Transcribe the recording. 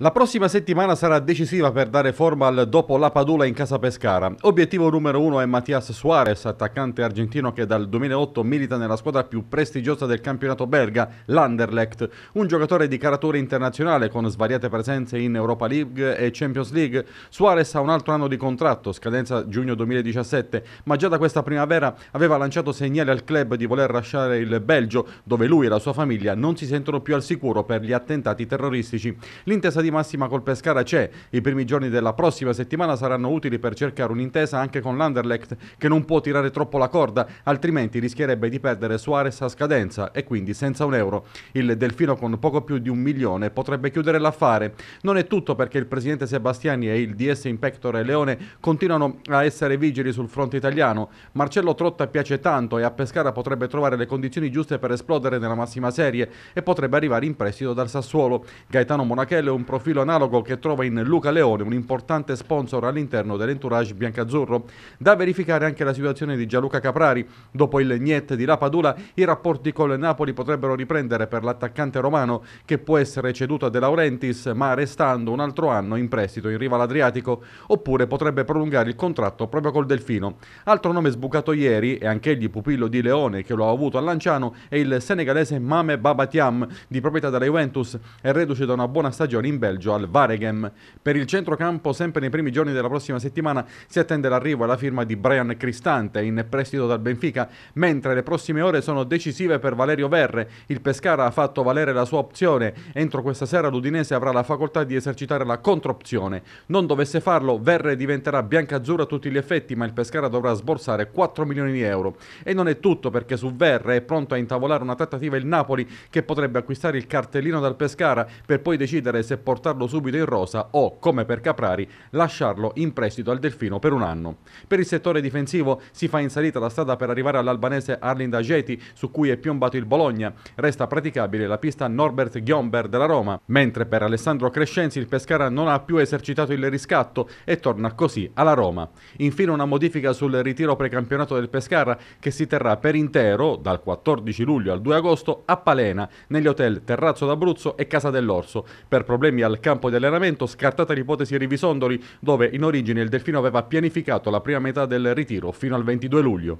La prossima settimana sarà decisiva per dare forma al dopo la Padula in casa Pescara. Obiettivo numero uno è Mattias Suarez, attaccante argentino che dal 2008 milita nella squadra più prestigiosa del campionato belga, l'Anderlecht. Un giocatore di caratura internazionale con svariate presenze in Europa League e Champions League, Suarez ha un altro anno di contratto, scadenza giugno 2017, ma già da questa primavera aveva lanciato segnali al club di voler lasciare il Belgio, dove lui e la sua famiglia non si sentono più al sicuro per gli attentati terroristici. L'intesa di di massima col Pescara c'è. I primi giorni della prossima settimana saranno utili per cercare un'intesa anche con l'Anderlecht, che non può tirare troppo la corda, altrimenti rischierebbe di perdere Suarez a scadenza e quindi senza un euro. Il Delfino con poco più di un milione potrebbe chiudere l'affare. Non è tutto perché il presidente Sebastiani e il DS Impectore Leone continuano a essere vigili sul fronte italiano. Marcello Trotta piace tanto e a Pescara potrebbe trovare le condizioni giuste per esplodere nella massima serie e potrebbe arrivare in prestito dal Sassuolo. Gaetano Monachello è un progetto profilo analogo che trova in Luca Leone, un importante sponsor all'interno dell'entourage biancazzurro. Da verificare anche la situazione di Gianluca Caprari. Dopo il Niet di Lapadula, i rapporti con Napoli potrebbero riprendere per l'attaccante romano che può essere ceduto a De Laurentiis, ma restando un altro anno in prestito in riva all'Adriatico, oppure potrebbe prolungare il contratto proprio col Delfino. Altro nome sbucato ieri, e anch'egli pupillo di Leone che lo ha avuto a Lanciano, è il senegalese Mame Babatiam, di proprietà della Juventus e reduce da una buona stagione in Belgio Belgio al Vareghem. Per il centrocampo, sempre nei primi giorni della prossima settimana, si attende l'arrivo e la firma di Brian Cristante in prestito dal Benfica, mentre le prossime ore sono decisive per Valerio Verre. Il Pescara ha fatto valere la sua opzione. Entro questa sera l'Udinese avrà la facoltà di esercitare la contropzione. Non dovesse farlo, Verre diventerà biancazzurra a tutti gli effetti, ma il Pescara dovrà sborsare 4 milioni di euro. E non è tutto perché su Verre è pronto a intavolare una trattativa il Napoli che potrebbe acquistare il cartellino dal Pescara per poi decidere se portare portarlo subito in rosa o, come per Caprari, lasciarlo in prestito al Delfino per un anno. Per il settore difensivo si fa in salita la strada per arrivare all'albanese Arlind Ageti, su cui è piombato il Bologna. Resta praticabile la pista Norbert Ghiomber della Roma, mentre per Alessandro Crescenzi il Pescara non ha più esercitato il riscatto e torna così alla Roma. Infine una modifica sul ritiro precampionato del Pescara che si terrà per intero dal 14 luglio al 2 agosto a Palena, negli hotel Terrazzo d'Abruzzo e Casa dell'Orso. Per problemi fermi al campo di allenamento, scartata l'ipotesi Rivisondoli, dove in origine il Delfino aveva pianificato la prima metà del ritiro fino al 22 luglio.